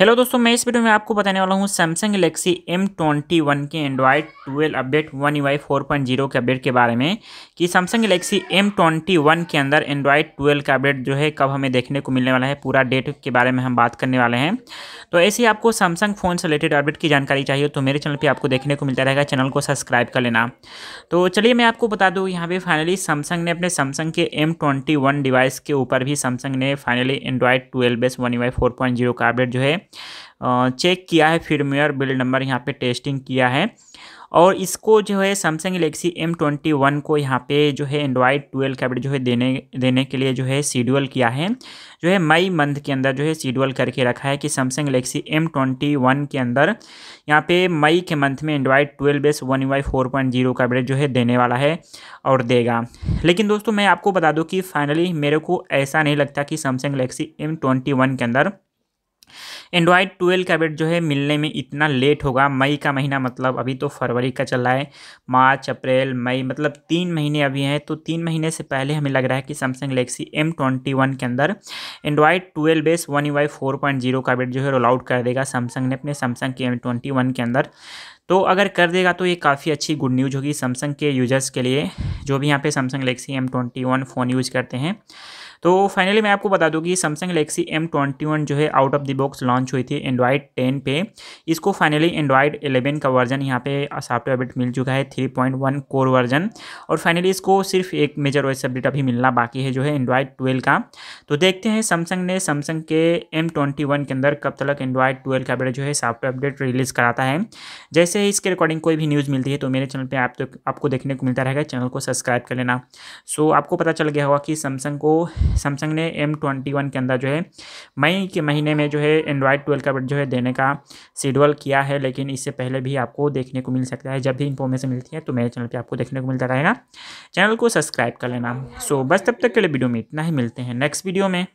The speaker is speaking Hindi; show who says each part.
Speaker 1: हेलो दोस्तों मैं इस वीडियो में आपको बताने वाला हूँ Samsung Galaxy M twenty one के Android twelve update one UI four point zero के अपडेट के बारे में कि Samsung Galaxy M twenty one के अंदर एंड्रॉयड ट्वेल्व का अपडेट जो है कब हमें देखने को मिलने वाला है पूरा डेट के बारे में हम बात करने वाले हैं तो ऐसे ही आपको सैमसंग फ़ोन से रिलेटेड अपडेट की जानकारी चाहिए तो मेरे चैनल पर आपको देखने को मिलता रहेगा चैनल को सब्सक्राइब कर लेना तो चलिए मैं आपको बता दूँ यहाँ पर फाइनली सैमसंग ने अपने सैमसंग के एम ट्वेंटी वन डिवाइस के ऊपर भी सैमसंग ने finally Android twelve base one UI four point zero का अपडेट जो है चेक किया है फिल्मवेयर बिल्ड नंबर यहाँ पे टेस्टिंग किया है और इसको जो है Samsung Galaxy M twenty one को यहाँ पे जो है एंड्रॉयड ट्वेल्व का जो है देने देने के लिए जो है शेड्यूल किया है जो है मई मंथ के अंदर जो है शेड्यूल करके रखा है कि Samsung Galaxy M twenty one के अंदर यहाँ पे मई के मंथ में Android twelve base one UI four point zero का जो है देने वाला है और देगा लेकिन दोस्तों मैं आपको बता दूँ कि फाइनली मेरे को ऐसा नहीं लगता कि Samsung Galaxy M twenty one के अंदर एंड्रॉयड ट्वेल्व का जो है मिलने में इतना लेट होगा मई का महीना मतलब अभी तो फरवरी का चला है मार्च अप्रैल मई मतलब तीन महीने अभी हैं तो तीन महीने से पहले हमें लग रहा है कि Samsung Galaxy M twenty one के अंदर Android twelve base one UI four point zero का जो है रोल आउट कर देगा सैमसंग ने अपने सैमसंग के एम ट्वेंटी वन के अंदर तो अगर कर देगा तो ये काफ़ी अच्छी गुड न्यूज़ होगी सैमसंग के यूजर्स के लिए जो भी यहाँ पे Samsung Galaxy M twenty one phone use करते हैं तो फाइनली मैं आपको बता दूँ कि Samsung Galaxy M twenty one जो है out of the box launch हुई थी एंड्रॉयड टेन पे इसको फाइनली एंड्रॉयड एलेवन का वर्जन यहाँ पे सॉफ्टवेयर अपडेट मिल चुका है three point one core version और फाइनली इसको सिर्फ एक मेजर वाइस अपडेट अभी मिलना बाकी है जो है एंड्रॉयड ट्वेल्व का तो देखते हैं सैमसंग ने सैमसंग के एम ट्वेंटी वन के अंदर कब तक एंड्रॉयड ट्वेल्व का अपडेट जो है सॉफ्टवेयर अपडेट रिलीज़ कराता है जैसे ही इसके रिकॉर्डिंग कोई भी न्यूज़ मिलती है तो मेरे चैनल पर आप तो आपको देखने को मिलता रहेगा चैनल को सब्सक्राइब कर लेना सो आपको पता चल गया होगा कि सैमसंग को सैमसंग ने एम ट्वेंटी वन के अंदर जो है मई के महीने में जो है एंड्रॉयड ट्वेल्व का जो है देने का शेड्यूल किया है लेकिन इससे पहले भी आपको देखने को मिल सकता है जब भी इन्फॉर्मेशन मिलती है तो मेरे चैनल पर आपको देखने को मिलता रहेगा चैनल को सब्सक्राइब कर लेना सो बस तब तक के लिए वीडियो में इतना ही मिलते हैं नेक्स्ट वीडियो में